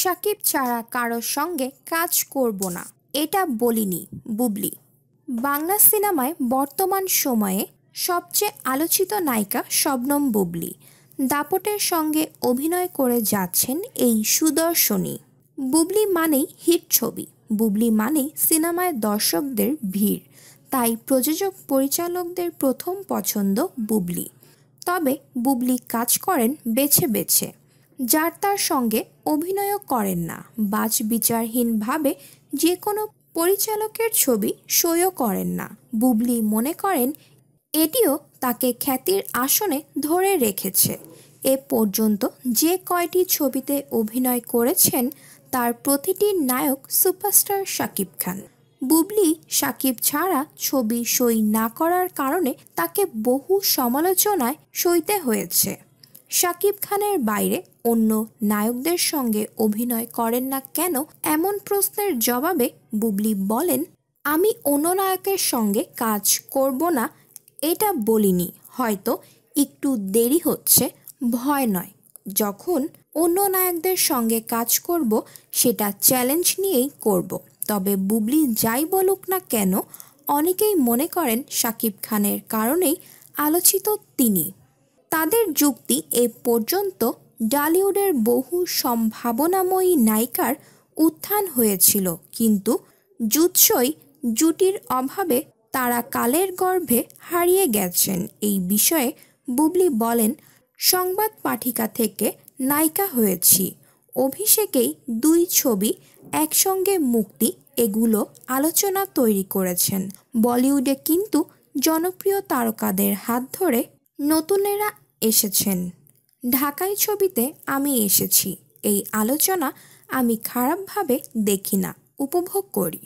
সাকিব ছাড়া কারোর সঙ্গে কাজ করব না এটা বলিনি বুবলি বাংলা সিনেমায় বর্তমান সময়ে সবচেয়ে আলোচিত নায়িকা শবনম বুবলি দাপটের সঙ্গে অভিনয় করে যাচ্ছেন এই সুদর্শনী বুবলি মানেই হিট ছবি বুবলি মানেই সিনেমায় দর্শকদের ভিড় তাই প্রযোজক পরিচালকদের প্রথম পছন্দ বুবলি তবে বুবলি কাজ করেন বেছে বেছে যার তার সঙ্গে অভিনয়ও করেন না বাজ বিচারহীনভাবে যে কোনো পরিচালকের ছবি শোয়ও করেন না বুবলি মনে করেন এটিও তাকে খ্যাতির আসনে ধরে রেখেছে এ পর্যন্ত যে কয়টি ছবিতে অভিনয় করেছেন তার প্রতিটির নায়ক সুপারস্টার শাকিব খান বুবলি সাকিব ছাড়া ছবি সই না করার কারণে তাকে বহু সমালোচনায় সইতে হয়েছে শাকিব খানের বাইরে অন্য নায়কদের সঙ্গে অভিনয় করেন না কেন এমন প্রশ্নের জবাবে বুবলি বলেন আমি অন্য নায়কের সঙ্গে কাজ করব না এটা বলিনি হয়তো একটু দেরি হচ্ছে ভয় নয় যখন অন্য নায়কদের সঙ্গে কাজ করব সেটা চ্যালেঞ্জ নিয়েই করব তবে বুবলি যাই বলুক না কেন অনেকেই মনে করেন শাকিব খানের কারণেই আলোচিত তিনি তাদের যুক্তি এ পর্যন্ত ডালিউডের বহু সম্ভাবনাময়ী নায়িকার উত্থান হয়েছিল কিন্তু জুৎসই জুটির অভাবে তারা কালের গর্ভে হারিয়ে গেছেন এই বিষয়ে বুবলি বলেন সংবাদ পাঠিকা থেকে নায়িকা হয়েছি অভিষেকেই দুই ছবি একসঙ্গে মুক্তি এগুলো আলোচনা তৈরি করেছেন বলিউডে কিন্তু জনপ্রিয় তারকাদের হাত ধরে নতুনেরা এসেছেন ঢাকাই ছবিতে আমি এসেছি এই আলোচনা আমি খারাপভাবে দেখি না উপভোগ করি